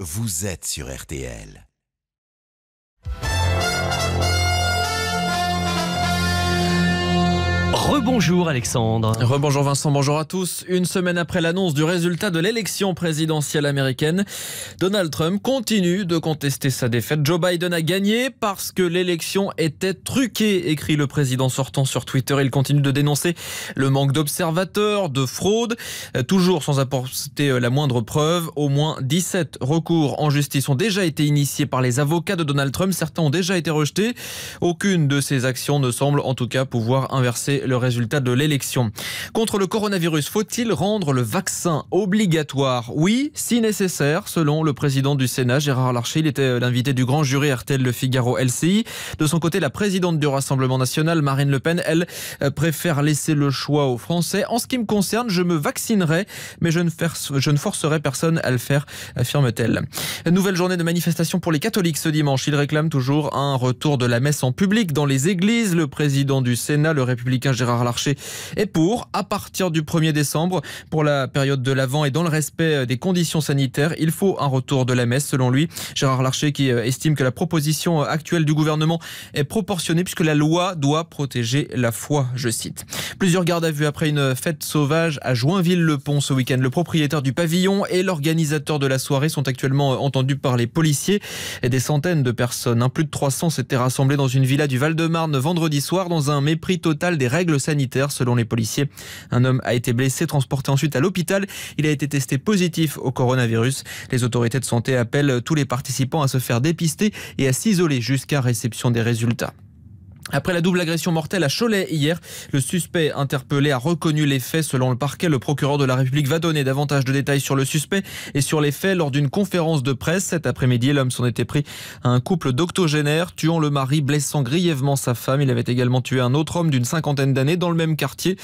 Vous êtes sur RTL. Bonjour Alexandre. Rebonjour Vincent, bonjour à tous. Une semaine après l'annonce du résultat de l'élection présidentielle américaine, Donald Trump continue de contester sa défaite. Joe Biden a gagné parce que l'élection était truquée, écrit le président sortant sur Twitter. Il continue de dénoncer le manque d'observateurs, de fraude, euh, toujours sans apporter euh, la moindre preuve. Au moins 17 recours en justice ont déjà été initiés par les avocats de Donald Trump. Certains ont déjà été rejetés. Aucune de ces actions ne semble en tout cas pouvoir inverser le résultat résultat de l'élection. Contre le coronavirus, faut-il rendre le vaccin obligatoire Oui, si nécessaire, selon le président du Sénat, Gérard Larcher. Il était l'invité du grand jury RTL Le Figaro LCI. De son côté, la présidente du Rassemblement national, Marine Le Pen, elle euh, préfère laisser le choix aux Français. En ce qui me concerne, je me vaccinerai, mais je ne, je ne forcerai personne à le faire, affirme-t-elle. Nouvelle journée de manifestation pour les catholiques ce dimanche. Ils réclament toujours un retour de la messe en public dans les églises. Le président du Sénat, le républicain Gérard Gérard Larcher est pour. À partir du 1er décembre, pour la période de l'Avent et dans le respect euh, des conditions sanitaires, il faut un retour de la messe selon lui. Gérard Larcher qui euh, estime que la proposition euh, actuelle du gouvernement est proportionnée puisque la loi doit protéger la foi, je cite. Plusieurs gardes à vue après une fête sauvage à Joinville-le-Pont ce week-end. Le propriétaire du pavillon et l'organisateur de la soirée sont actuellement entendus par les policiers et des centaines de personnes. Hein, plus de 300 s'étaient rassemblés dans une villa du Val-de-Marne vendredi soir dans un mépris total des règles sanitaire. Selon les policiers, un homme a été blessé, transporté ensuite à l'hôpital. Il a été testé positif au coronavirus. Les autorités de santé appellent tous les participants à se faire dépister et à s'isoler jusqu'à réception des résultats. Après la double agression mortelle à Cholet hier, le suspect interpellé a reconnu les faits selon le parquet. Le procureur de la République va donner davantage de détails sur le suspect et sur les faits lors d'une conférence de presse. Cet après-midi, l'homme s'en était pris à un couple d'octogénaires, tuant le mari, blessant grièvement sa femme. Il avait également tué un autre homme d'une cinquantaine d'années dans le même quartier.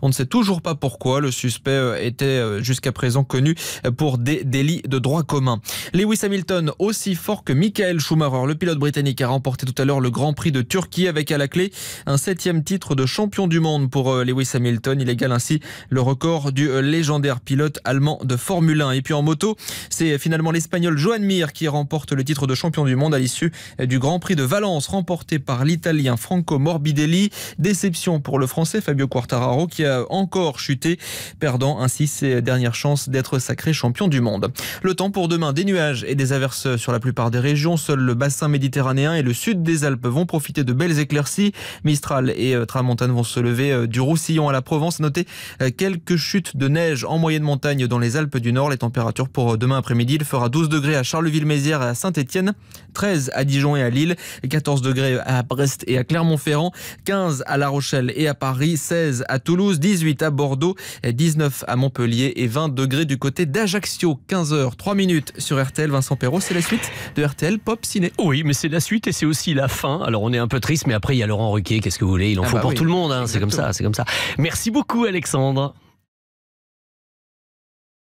On ne sait toujours pas pourquoi. Le suspect euh, était euh, jusqu'à présent connu euh, pour des délits de droit commun. Lewis Hamilton, aussi fort que Michael Schumacher, le pilote britannique, a remporté tout à l'heure le Grand Prix de Turquie avec à la clé un septième titre de champion du monde pour euh, Lewis Hamilton. Il égale ainsi le record du euh, légendaire pilote allemand de Formule 1. Et puis en moto, c'est finalement l'Espagnol Joan Mir qui remporte le titre de champion du monde à l'issue du Grand Prix de Valence remporté par l'Italien Franco Morbidelli. Déception pour le Français Fabio Quartararo qui a encore chuté, perdant ainsi ses dernières chances d'être sacré champion du monde. Le temps pour demain, des nuages et des averses sur la plupart des régions. Seul le bassin méditerranéen et le sud des Alpes vont profiter de belles éclairs. Merci. Mistral et euh, Tramontane vont se lever euh, du Roussillon à la Provence. Notez euh, quelques chutes de neige en moyenne montagne dans les Alpes du Nord. Les températures pour demain après-midi, il fera 12 degrés à Charleville-Mézières et à Saint-Étienne, 13 à Dijon et à Lille, 14 degrés à Brest et à Clermont-Ferrand, 15 à La Rochelle et à Paris, 16 à Toulouse, 18 à Bordeaux, 19 à Montpellier et 20 degrés du côté d'Ajaccio. 15h, 3 minutes sur RTL. Vincent Perrault, c'est la suite de RTL Pop Ciné. Oui, mais c'est la suite et c'est aussi la fin. Alors on est un peu triste, mais après après, il y a Laurent Ruquier, qu'est-ce que vous voulez Il en ah faut bah pour tout le monde, hein, c'est comme ça, c'est comme ça. Merci beaucoup, Alexandre.